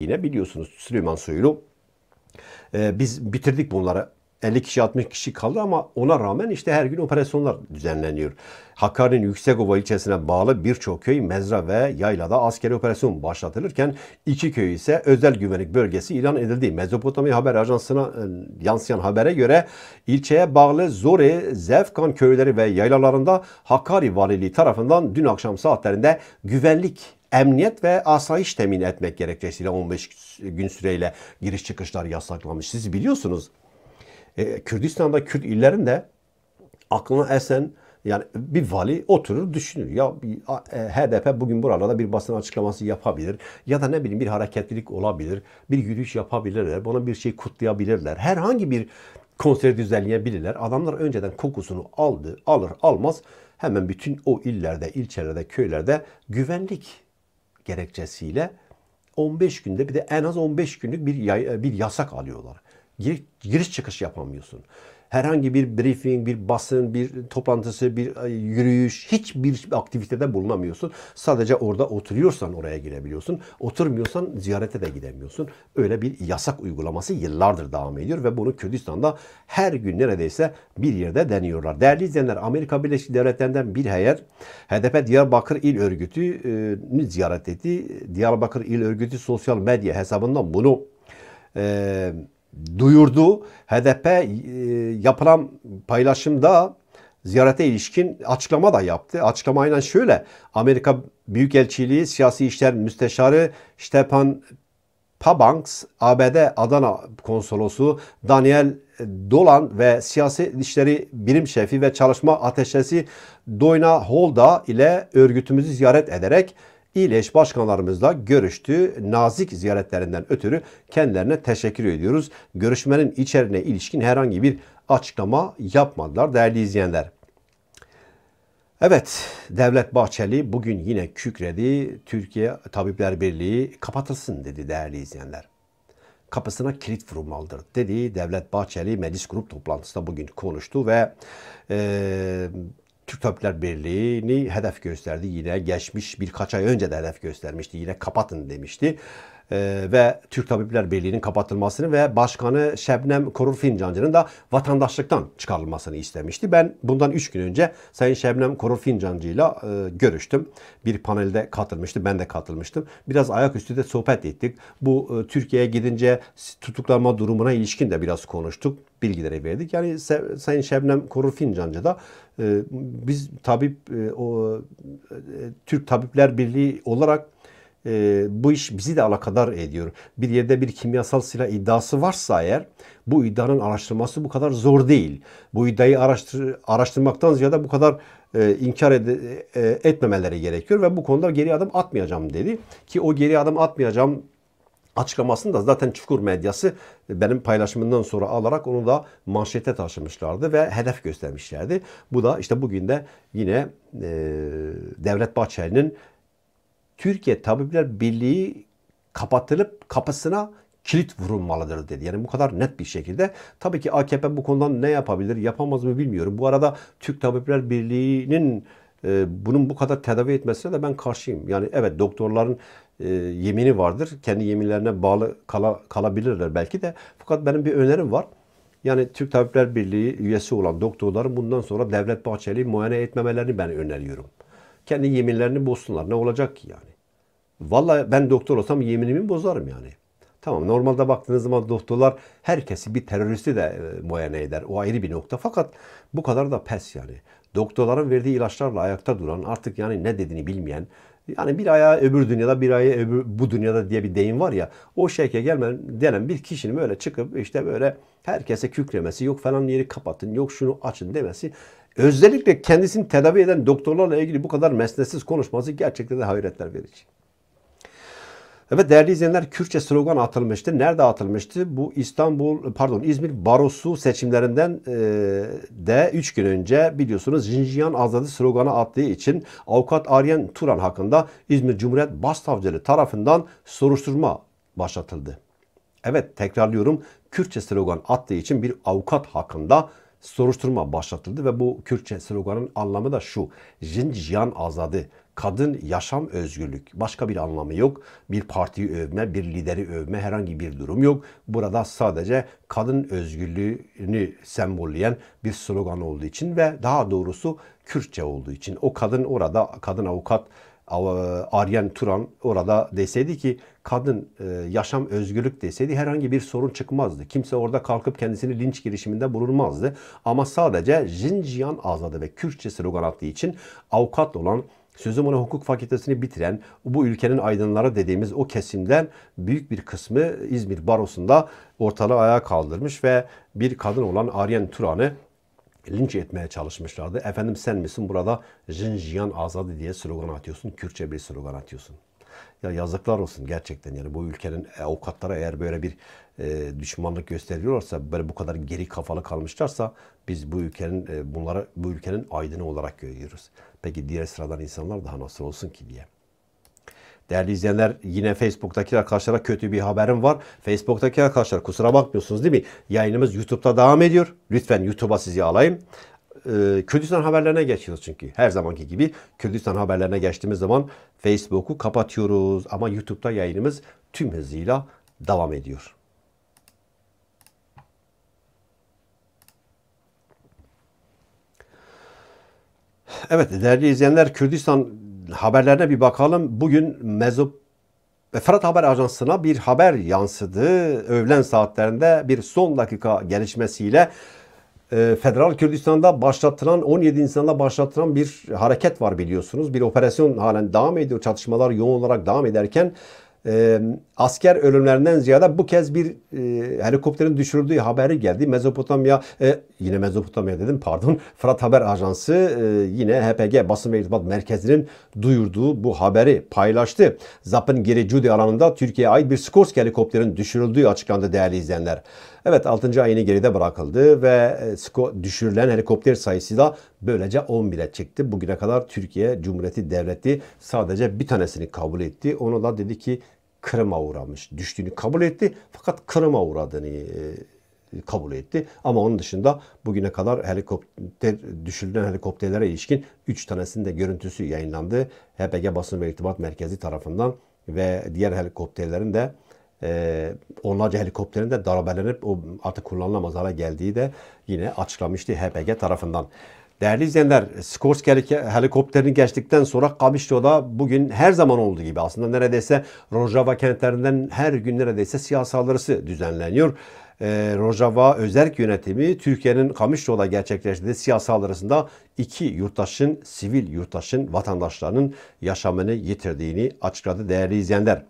Yine biliyorsunuz Süleyman Soylu. E, biz bitirdik bunları. 50 kişi 60 kişi kaldı ama ona rağmen işte her gün operasyonlar düzenleniyor. Hakkari'nin Yüksekova ilçesine bağlı birçok köy mezra ve yaylada askeri operasyon başlatılırken iki köy ise özel güvenlik bölgesi ilan edildi. Mezopotamya Haber Ajansı'na e, yansıyan habere göre ilçeye bağlı Zore, Zevkan köyleri ve yaylalarında Hakkari Valiliği tarafından dün akşam saatlerinde güvenlik emniyet ve asayiş temin etmek gerekçesiyle 15 gün süreyle giriş çıkışlar yasaklamış. Siz biliyorsunuz e, Kürdistan'da Kürt illerinde aklına esen yani bir vali oturur düşünür. Ya e, HDP bugün buralarda bir basın açıklaması yapabilir. Ya da ne bileyim bir hareketlilik olabilir. Bir yürüyüş yapabilirler. Bana bir şey kutlayabilirler. Herhangi bir konser düzenleyebilirler. Adamlar önceden kokusunu aldı, alır almaz hemen bütün o illerde, ilçelerde, köylerde güvenlik gerekçesiyle 15 günde bir de en az 15 günlük bir, bir yasak alıyorlar. Gir, giriş çıkış yapamıyorsun herhangi bir briefing, bir basın, bir toplantısı, bir yürüyüş, hiçbir aktivitede bulunamıyorsun. Sadece orada oturuyorsan oraya girebiliyorsun. Oturmuyorsan ziyarete de gidemiyorsun. Öyle bir yasak uygulaması yıllardır devam ediyor ve bunu Kürdistan'da her gün neredeyse bir yerde deniyorlar. Değerli izleyenler Amerika Birleşik Devletleri'nden bir heyet HDP Diyarbakır İl Örgütü'nü e, ziyaret etti. Diyarbakır İl Örgütü sosyal medya hesabından bunu eee Duyurdu. HDP e, yapılan paylaşımda ziyarete ilişkin açıklama da yaptı. Açıklamayla şöyle Amerika Büyükelçiliği Siyasi İşler Müsteşarı Stepan Pabanks, ABD Adana Konsolosu Daniel Dolan ve Siyasi İşleri Birim Şefi ve Çalışma Ateşesi Doyna Holda ile örgütümüzü ziyaret ederek İleş başkanlarımızla görüştüğü Nazik ziyaretlerinden ötürü kendilerine teşekkür ediyoruz. Görüşmenin içeriğine ilişkin herhangi bir açıklama yapmadılar değerli izleyenler. Evet, Devlet Bahçeli bugün yine kükredi. Türkiye Tabipler Birliği kapatılsın dedi değerli izleyenler. Kapısına kilit vurulmalıdır dedi. Devlet Bahçeli meclis grup toplantısında bugün konuştu ve e, Türk Tabipler Birliği'ni hedef gösterdi. Yine geçmiş birkaç ay önce de hedef göstermişti. Yine kapatın demişti. Ee, ve Türk Tabipler Birliği'nin kapatılmasını ve Başkanı Şebnem Korur Fincancı'nın da vatandaşlıktan çıkarılmasını istemişti. Ben bundan 3 gün önce Sayın Şebnem Korur Fincancı ile görüştüm. Bir panelde katılmıştı. Ben de katılmıştım. Biraz ayaküstü de sohbet ettik. Bu e, Türkiye'ye gidince tutuklanma durumuna ilişkin de biraz konuştuk. Bilgileri verdik. Yani Sayın Şebnem Korur Fincancı da ee, biz tabip e, o e, Türk Tabipler Birliği olarak e, bu iş bizi de alakadar ediyor. Bir yerde bir kimyasal silah iddiası varsa eğer bu iddianın araştırması bu kadar zor değil. Bu iddiayı araştır, araştırmaktan ziyade bu kadar inkar ed- etmemeleri gerekiyor ve bu konuda geri adım atmayacağım dedi. Ki o geri adım atmayacağım açıklamasını da zaten Çukur medyası benim paylaşımından sonra alarak onu da manşete taşımışlardı ve hedef göstermişlerdi. Bu da işte bugün de yine e, Devlet Bahçeli'nin Türkiye Tabipler Birliği kapatılıp kapısına kilit vurulmalıdır dedi. Yani bu kadar net bir şekilde. Tabii ki AKP bu konudan ne yapabilir, yapamaz mı bilmiyorum. Bu arada Türk Tabipler Birliği'nin ee, bunun bu kadar tedavi etmesine de ben karşıyım. Yani evet doktorların e, yemini vardır. Kendi yeminlerine bağlı kala, kalabilirler belki de. Fakat benim bir önerim var. Yani Türk Tabipler Birliği üyesi olan doktorların bundan sonra Devlet Bahçeli'yi muayene etmemelerini ben öneriyorum. Kendi yeminlerini bozsunlar. Ne olacak ki yani? Valla ben doktor olsam yeminimi bozarım yani. Tamam normalde baktığınız zaman doktorlar herkesi bir teröristi de e, muayene eder. O ayrı bir nokta. Fakat bu kadar da pes yani doktorların verdiği ilaçlarla ayakta duran, artık yani ne dediğini bilmeyen, yani bir ayağı öbür dünyada, bir ayağı öbür, bu dünyada diye bir deyim var ya, o şekle gelmen denen bir kişinin böyle çıkıp işte böyle herkese kükremesi, yok falan yeri kapatın, yok şunu açın demesi, özellikle kendisini tedavi eden doktorlarla ilgili bu kadar mesnetsiz konuşması gerçekten de hayretler verici. Evet değerli izleyenler Kürtçe slogan atılmıştı. Nerede atılmıştı? Bu İstanbul pardon İzmir Barosu seçimlerinden e, de 3 gün önce biliyorsunuz Jinjiyan Azadi sloganı attığı için avukat Aryen Turan hakkında İzmir Cumhuriyet Başsavcılığı tarafından soruşturma başlatıldı. Evet tekrarlıyorum Kürtçe slogan attığı için bir avukat hakkında soruşturma başlatıldı ve bu Kürtçe sloganın anlamı da şu. "Jinjian azadı. Kadın yaşam özgürlük. Başka bir anlamı yok. Bir partiyi övme, bir lideri övme herhangi bir durum yok. Burada sadece kadın özgürlüğünü sembolleyen bir slogan olduğu için ve daha doğrusu Kürtçe olduğu için o kadın orada kadın avukat e, Aryan Turan orada deseydi ki kadın e, yaşam özgürlük deseydi herhangi bir sorun çıkmazdı. Kimse orada kalkıp kendisini linç girişiminde bulunmazdı. Ama sadece Jinjian azadı ve Kürtçe slogan attığı için avukat olan sözüm ona hukuk fakültesini bitiren bu ülkenin aydınları dediğimiz o kesimden büyük bir kısmı İzmir Barosu'nda ortalığı ayağa kaldırmış ve bir kadın olan Aryan Turan'ı linç etmeye çalışmışlardı. Efendim sen misin burada Jinjiyan azadı diye slogan atıyorsun. Kürtçe bir slogan atıyorsun. Ya yazıklar olsun gerçekten yani bu ülkenin avukatlara eğer böyle bir e, düşmanlık gösteriyorlarsa böyle bu kadar geri kafalı kalmışlarsa biz bu ülkenin e, bunlara bu ülkenin aydını olarak görüyoruz. Peki diğer sıradan insanlar daha nasıl olsun ki diye. Değerli izleyenler yine Facebook'taki arkadaşlara kötü bir haberim var. Facebook'taki arkadaşlar kusura bakmıyorsunuz değil mi? Yayınımız YouTube'da devam ediyor. Lütfen YouTube'a sizi alayım. Ee, Kürdistan haberlerine geçiyoruz çünkü. Her zamanki gibi Kürdistan haberlerine geçtiğimiz zaman Facebook'u kapatıyoruz. Ama YouTube'da yayınımız tüm hızıyla devam ediyor. Evet değerli izleyenler Kürdistan haberlerine bir bakalım. Bugün Mezop e, Fırat Haber Ajansı'na bir haber yansıdı. Öğlen saatlerinde bir son dakika gelişmesiyle e, Federal Kürdistan'da başlatılan 17 insanda başlatılan bir hareket var biliyorsunuz. Bir operasyon halen devam ediyor. Çatışmalar yoğun olarak devam ederken e, asker ölümlerinden ziyade bu kez bir e, helikopterin düşürüldüğü haberi geldi. Mezopotamya, e, yine Mezopotamya dedim pardon, Fırat Haber Ajansı e, yine HPG Basın ve İrtibat Merkezi'nin duyurduğu bu haberi paylaştı. Zap'ın geri Cudi alanında Türkiye'ye ait bir Skorsk helikopterin düşürüldüğü açıklandı değerli izleyenler. Evet 6. ayını geride bırakıldı ve düşürülen helikopter sayısı da böylece 11'e çıktı. Bugüne kadar Türkiye Cumhuriyeti Devleti sadece bir tanesini kabul etti. Onu da dedi ki kırıma uğramış, düştüğünü kabul etti fakat kırıma uğradığını e, kabul etti. Ama onun dışında bugüne kadar helikopter düşürülen helikopterlere ilişkin 3 tanesinin de görüntüsü yayınlandı. HPG Basın ve İrtibat Merkezi tarafından ve diğer helikopterlerin de e, onlarca helikopterin de darabelenip o artık kullanılamaz hale geldiği de yine açıklamıştı HPG tarafından. Değerli izleyenler, Skorsky helikopterini geçtikten sonra Kabişlo'da bugün her zaman olduğu gibi aslında neredeyse Rojava kentlerinden her gün neredeyse siyah saldırısı düzenleniyor. E, Rojava Özerk Yönetimi Türkiye'nin Kamışlo'da gerçekleştirdiği siyah saldırısında iki yurttaşın, sivil yurttaşın, vatandaşlarının yaşamını yitirdiğini açıkladı değerli izleyenler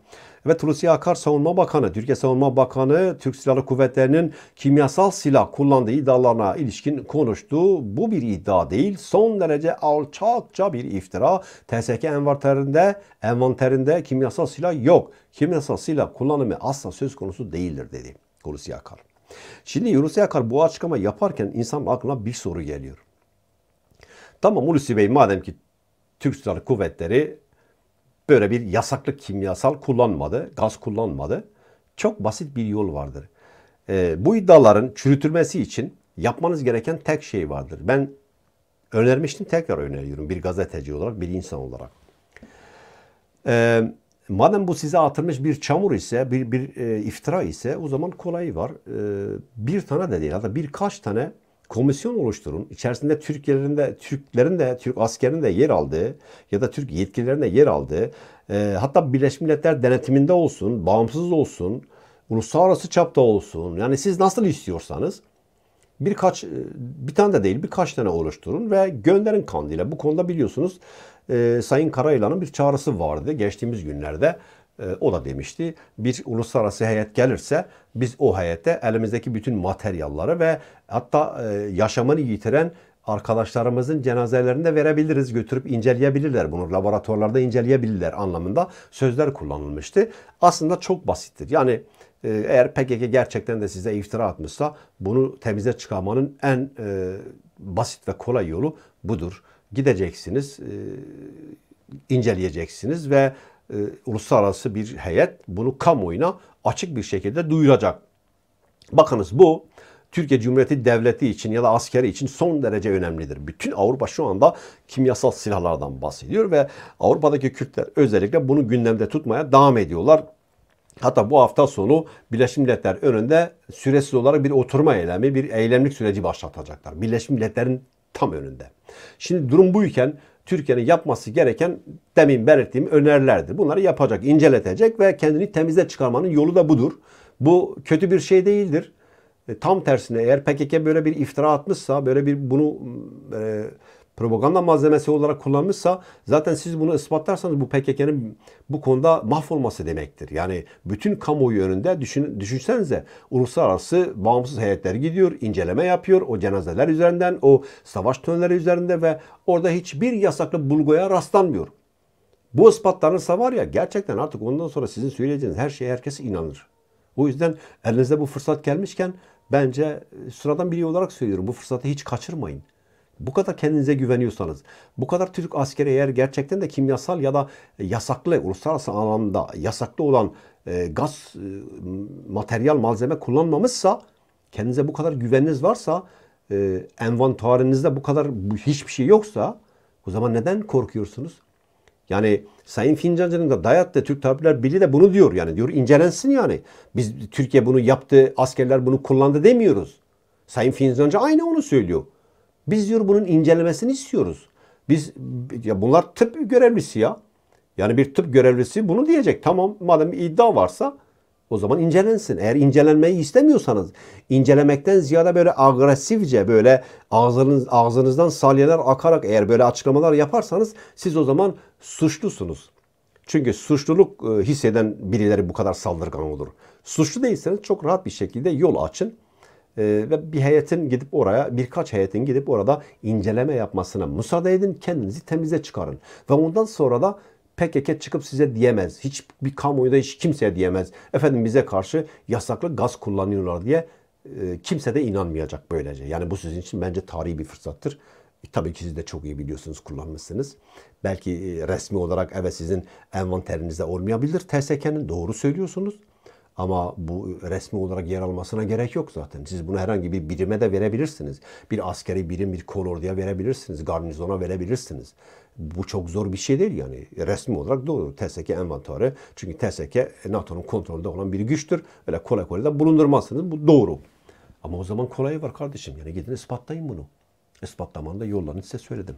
ve Hulusi Akar Savunma Bakanı, Türkiye Savunma Bakanı Türk Silahlı Kuvvetleri'nin kimyasal silah kullandığı iddialarına ilişkin konuştu. Bu bir iddia değil, son derece alçakça bir iftira. TSK envanterinde, envanterinde kimyasal silah yok. Kimyasal silah kullanımı asla söz konusu değildir dedi Hulusi Akar. Şimdi Hulusi Akar bu açıklama yaparken insan aklına bir soru geliyor. Tamam Hulusi Bey madem ki Türk Silahlı Kuvvetleri böyle bir yasaklı kimyasal kullanmadı, gaz kullanmadı. Çok basit bir yol vardır. E, bu iddiaların çürütülmesi için yapmanız gereken tek şey vardır. Ben önermiştim tekrar öneriyorum bir gazeteci olarak, bir insan olarak. E, madem bu size atılmış bir çamur ise, bir, bir e, iftira ise o zaman kolayı var. E, bir tane de değil hatta birkaç tane komisyon oluşturun. İçerisinde Türklerin de, Türklerin de, Türk askerinin de yer aldığı ya da Türk yetkililerin de yer aldığı e, hatta Birleşmiş Milletler denetiminde olsun, bağımsız olsun, uluslararası çapta olsun. Yani siz nasıl istiyorsanız birkaç, e, bir tane de değil birkaç tane oluşturun ve gönderin Kandil'e. Bu konuda biliyorsunuz e, Sayın Karayılan'ın bir çağrısı vardı geçtiğimiz günlerde. E, o da demişti. Bir uluslararası heyet gelirse biz o heyette elimizdeki bütün materyalları ve hatta e, yaşamını yitiren arkadaşlarımızın cenazelerinde de verebiliriz. Götürüp inceleyebilirler bunu. Laboratuvarlarda inceleyebilirler anlamında sözler kullanılmıştı. Aslında çok basittir. Yani e, eğer PKK gerçekten de size iftira atmışsa bunu temize çıkarmanın en e, basit ve kolay yolu budur. Gideceksiniz, e, inceleyeceksiniz ve e, uluslararası bir heyet bunu kamuoyuna açık bir şekilde duyuracak. Bakınız bu Türkiye Cumhuriyeti Devleti için ya da askeri için son derece önemlidir. Bütün Avrupa şu anda kimyasal silahlardan bahsediyor ve Avrupa'daki Kürtler özellikle bunu gündemde tutmaya devam ediyorlar. Hatta bu hafta sonu Birleşmiş Milletler önünde süresiz olarak bir oturma eylemi, bir eylemlik süreci başlatacaklar. Birleşmiş Milletler'in tam önünde. Şimdi durum buyken Türkiye'nin yapması gereken demin belirttiğim önerilerdir. Bunları yapacak, inceletecek ve kendini temize çıkarmanın yolu da budur. Bu kötü bir şey değildir. E, tam tersine eğer PKK böyle bir iftira atmışsa, böyle bir bunu e, propaganda malzemesi olarak kullanmışsa zaten siz bunu ispatlarsanız bu PKK'nın bu konuda mahvolması demektir. Yani bütün kamuoyu önünde düşün, düşünsenize uluslararası bağımsız heyetler gidiyor, inceleme yapıyor o cenazeler üzerinden, o savaş tönleri üzerinde ve orada hiçbir yasaklı bulguya rastlanmıyor. Bu ispatlanırsa var ya gerçekten artık ondan sonra sizin söyleyeceğiniz her şeye herkes inanır. O yüzden elinizde bu fırsat gelmişken bence sıradan biri olarak söylüyorum bu fırsatı hiç kaçırmayın. Bu kadar kendinize güveniyorsanız, bu kadar Türk askeri eğer gerçekten de kimyasal ya da yasaklı, uluslararası anlamda yasaklı olan e, gaz, e, materyal, malzeme kullanmamışsa, kendinize bu kadar güveniniz varsa, e, envantuarinizde bu kadar hiçbir şey yoksa, o zaman neden korkuyorsunuz? Yani Sayın Fincancı'nın da dayattığı Türk Tabipler Birliği de bunu diyor yani. Diyor incelensin yani. Biz Türkiye bunu yaptı, askerler bunu kullandı demiyoruz. Sayın Fincancı aynı onu söylüyor. Biz diyor bunun incelemesini istiyoruz. Biz ya bunlar tıp görevlisi ya. Yani bir tıp görevlisi bunu diyecek. Tamam madem bir iddia varsa o zaman incelensin. Eğer incelenmeyi istemiyorsanız incelemekten ziyade böyle agresifce böyle ağzınız, ağzınızdan salyeler akarak eğer böyle açıklamalar yaparsanız siz o zaman suçlusunuz. Çünkü suçluluk e, hisseden birileri bu kadar saldırgan olur. Suçlu değilseniz çok rahat bir şekilde yol açın. Ee, ve bir heyetin gidip oraya birkaç heyetin gidip orada inceleme yapmasına müsaade edin. Kendinizi temize çıkarın. Ve ondan sonra da PKK çıkıp size diyemez. Hiç bir kamuoyu da hiç kimseye diyemez. Efendim bize karşı yasaklı gaz kullanıyorlar diye e, kimse de inanmayacak böylece. Yani bu sizin için bence tarihi bir fırsattır. E, tabii ki siz de çok iyi biliyorsunuz, kullanmışsınız. Belki e, resmi olarak evet sizin envanterinizde olmayabilir. TSK'nin doğru söylüyorsunuz. Ama bu resmi olarak yer almasına gerek yok zaten. Siz bunu herhangi bir birime de verebilirsiniz. Bir askeri birim, bir kolorduya verebilirsiniz. Garnizona verebilirsiniz. Bu çok zor bir şey değil yani. Resmi olarak doğru. TSK envantarı. Çünkü TSK NATO'nun kontrolünde olan bir güçtür. Öyle kolay kolay da bulundurmazsınız. Bu doğru. Ama o zaman kolayı var kardeşim. Yani gidin ispatlayın bunu. Ispatlamanın da yollarını size söyledim.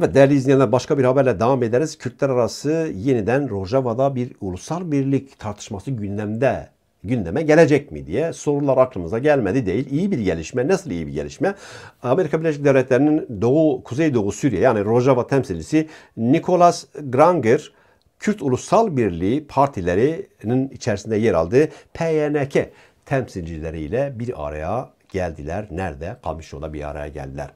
Evet değerli izleyenler başka bir haberle devam ederiz. Kürtler arası yeniden Rojava'da bir ulusal birlik tartışması gündemde gündeme gelecek mi diye sorular aklımıza gelmedi değil. İyi bir gelişme. Nasıl iyi bir gelişme? Amerika Birleşik Devletleri'nin Doğu, Kuzeydoğu Suriye yani Rojava temsilcisi Nicholas Granger Kürt Ulusal Birliği partilerinin içerisinde yer aldığı PYNK temsilcileriyle bir araya geldiler. Nerede? Kamışo'da bir araya geldiler.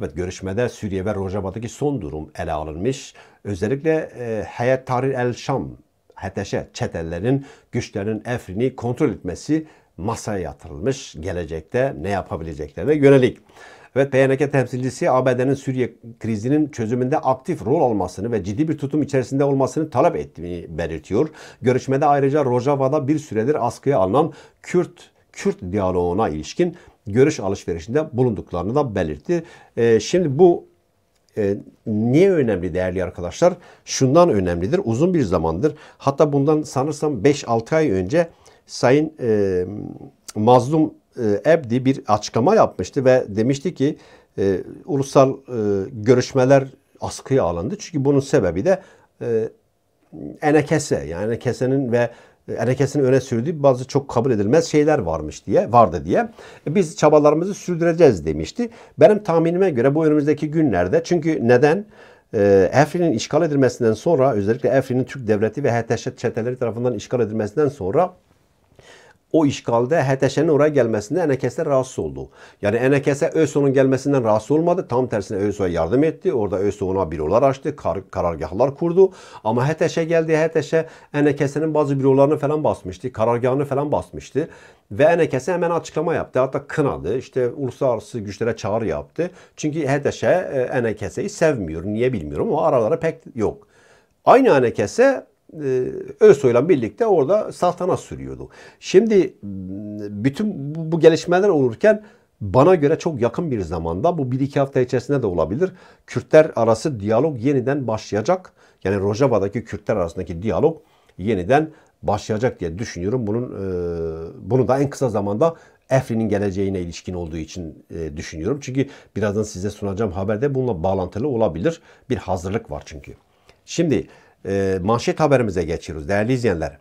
Evet görüşmede Suriye ve Rojava'daki son durum ele alınmış. Özellikle e, Hayat Tahrir El Şam HTŞ çetelerin güçlerinin Efrin'i kontrol etmesi masaya yatırılmış. Gelecekte ne yapabileceklerine yönelik. Evet PYK temsilcisi ABD'nin Suriye krizinin çözümünde aktif rol almasını ve ciddi bir tutum içerisinde olmasını talep ettiğini belirtiyor. Görüşmede ayrıca Rojava'da bir süredir askıya alınan Kürt Kürt diyaloğuna ilişkin görüş alışverişinde bulunduklarını da belirtti. E, şimdi bu e, niye önemli değerli arkadaşlar? Şundan önemlidir. Uzun bir zamandır hatta bundan sanırsam 5-6 ay önce Sayın e, Mazlum e, Ebdi bir açıklama yapmıştı ve demişti ki e, ulusal e, görüşmeler askıya alındı. Çünkü bunun sebebi de e, Enekese yani Enekese'nin ve harekesini e, öne sürdüğü bazı çok kabul edilmez şeyler varmış diye, vardı diye. E, biz çabalarımızı sürdüreceğiz demişti. Benim tahminime göre bu önümüzdeki günlerde çünkü neden? E, Efrin'in işgal edilmesinden sonra özellikle Efrin'in Türk devleti ve HTŞ çeteleri tarafından işgal edilmesinden sonra o işgalde HTŞ'nin oraya gelmesinde Enekes'e rahatsız oldu. Yani Enekes'e ÖSO'nun gelmesinden rahatsız olmadı. Tam tersine ÖSO'ya yardım etti. Orada ÖSO ona bürolar açtı. Kar, karargahlar kurdu. Ama HTŞ'e geldi. HTŞ Enekes'in bazı bürolarını falan basmıştı. Karargahını falan basmıştı. Ve Enekes'e hemen açıklama yaptı. Hatta kınadı. İşte uluslararası güçlere çağrı yaptı. Çünkü HTŞ'e Enekes'i sevmiyor. Niye bilmiyorum ama araları pek yok. Aynı Enekes'e ee, Özsoy'la birlikte orada saltanat sürüyordu. Şimdi bütün bu gelişmeler olurken bana göre çok yakın bir zamanda bu 1-2 hafta içerisinde de olabilir. Kürtler arası diyalog yeniden başlayacak. Yani Rojava'daki Kürtler arasındaki diyalog yeniden başlayacak diye düşünüyorum. Bunun e, bunu da en kısa zamanda Efri'nin geleceğine ilişkin olduğu için e, düşünüyorum. Çünkü birazdan size sunacağım haberde bununla bağlantılı olabilir. Bir hazırlık var çünkü. Şimdi e, manşet haberimize geçiyoruz değerli izleyenler.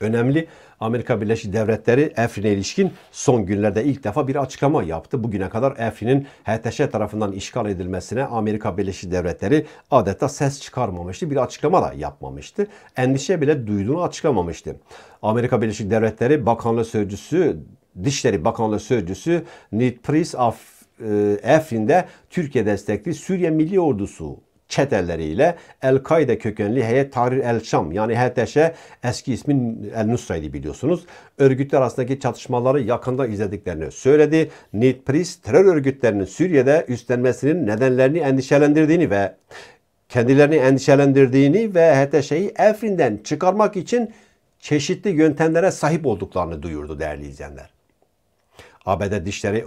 Önemli Amerika Birleşik Devletleri Efrin'e ilişkin son günlerde ilk defa bir açıklama yaptı. Bugüne kadar Efrin'in HTŞ tarafından işgal edilmesine Amerika Birleşik Devletleri adeta ses çıkarmamıştı. Bir açıklama da yapmamıştı. Endişe bile duyduğunu açıklamamıştı. Amerika Birleşik Devletleri Bakanlığı Sözcüsü, Dişleri Bakanlığı Sözcüsü Nid Price Af e, Efrin'de Türkiye destekli Suriye Milli Ordusu çeteleriyle El-Kaide kökenli heyet Tahrir el-Şam yani HTŞ eski ismin El-Nusra'ydı biliyorsunuz. Örgütler arasındaki çatışmaları yakında izlediklerini söyledi. Nid Price terör örgütlerinin Suriye'de üstlenmesinin nedenlerini endişelendirdiğini ve kendilerini endişelendirdiğini ve HTŞ'yi Efrin'den çıkarmak için çeşitli yöntemlere sahip olduklarını duyurdu değerli izleyenler. ABD e,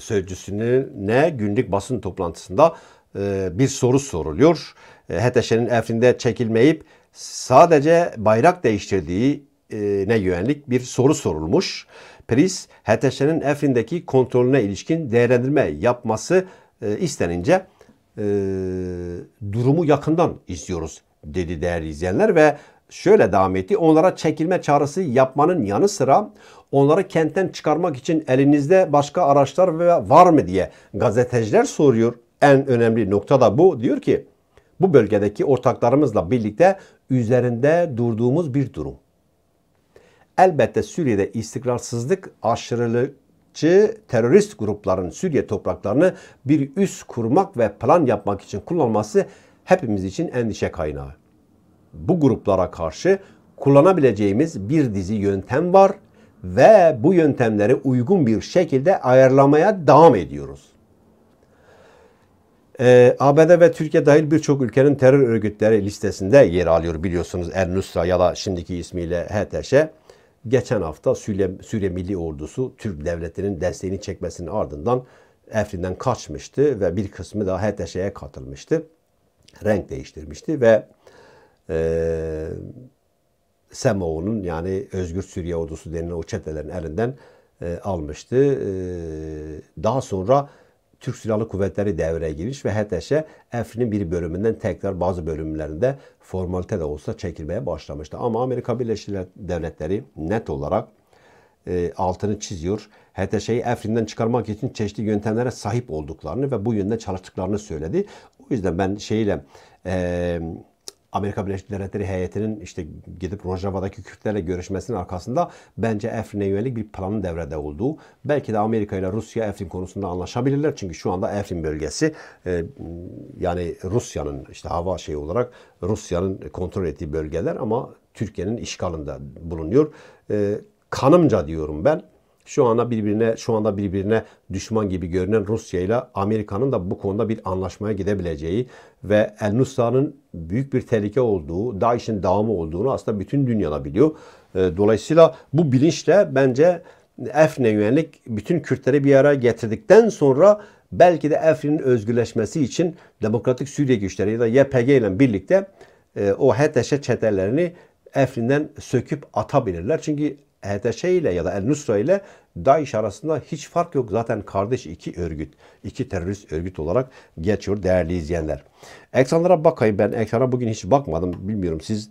sözcüsünün ne günlük basın toplantısında e, bir soru soruluyor. E, HTŞ'nin Efrin'de çekilmeyip sadece bayrak değiştirdiği e, ne yönelik bir soru sorulmuş. Priz HTŞ'nin Efrin'deki kontrolüne ilişkin değerlendirme yapması istenince durumu yakından izliyoruz dedi değerli izleyenler ve şöyle devam etti. Onlara çekilme çağrısı yapmanın yanı sıra onları kentten çıkarmak için elinizde başka araçlar var mı diye gazeteciler soruyor en önemli nokta da bu. Diyor ki bu bölgedeki ortaklarımızla birlikte üzerinde durduğumuz bir durum. Elbette Suriye'de istikrarsızlık aşırılıkçı terörist grupların Suriye topraklarını bir üs kurmak ve plan yapmak için kullanması hepimiz için endişe kaynağı. Bu gruplara karşı kullanabileceğimiz bir dizi yöntem var ve bu yöntemleri uygun bir şekilde ayarlamaya devam ediyoruz. E, ee, ABD ve Türkiye dahil birçok ülkenin terör örgütleri listesinde yer alıyor biliyorsunuz. El Nusra ya da şimdiki ismiyle HTŞ. Geçen hafta Suriye, Suriye Milli Ordusu Türk Devleti'nin desteğini çekmesinin ardından Efrin'den kaçmıştı ve bir kısmı da HTŞ'ye katılmıştı. Renk değiştirmişti ve e, SEMO'nun yani Özgür Suriye Ordusu denilen o çetelerin elinden e, almıştı. E, daha sonra Türk Silahlı Kuvvetleri devreye girmiş ve HTŞ Afrin'in bir bölümünden tekrar bazı bölümlerinde formalite de olsa çekilmeye başlamıştı. Ama Amerika Birleşik Devletleri net olarak e, altını çiziyor. HTŞ'yi Afrin'den çıkarmak için çeşitli yöntemlere sahip olduklarını ve bu yönde çalıştıklarını söyledi. O yüzden ben şeyle e, Amerika Birleşik Devletleri heyetinin işte gidip Rojava'daki Kürtlerle görüşmesinin arkasında bence Afrin'e yönelik bir planın devrede olduğu. Belki de Amerika ile Rusya Afrin konusunda anlaşabilirler. Çünkü şu anda Afrin bölgesi e, yani Rusya'nın işte hava şeyi olarak Rusya'nın kontrol ettiği bölgeler ama Türkiye'nin işgalinde bulunuyor. E, kanımca diyorum ben şu anda birbirine şu anda birbirine düşman gibi görünen Rusya ile Amerika'nın da bu konuda bir anlaşmaya gidebileceği ve El Nusra'nın büyük bir tehlike olduğu, DAEŞ'in devamı olduğunu aslında bütün dünyada biliyor. Ee, dolayısıyla bu bilinçle bence Efrin'e yönelik bütün Kürtleri bir araya getirdikten sonra belki de Efrin'in özgürleşmesi için Demokratik Suriye güçleri ya da YPG ile birlikte e, o HTŞ çetelerini Efrin'den söküp atabilirler. Çünkü HTŞ ile ya da El Nusra ile DAEŞ arasında hiç fark yok. Zaten kardeş iki örgüt, iki terörist örgüt olarak geçiyor değerli izleyenler. Ekranlara bakayım ben. Ekrana bugün hiç bakmadım. Bilmiyorum siz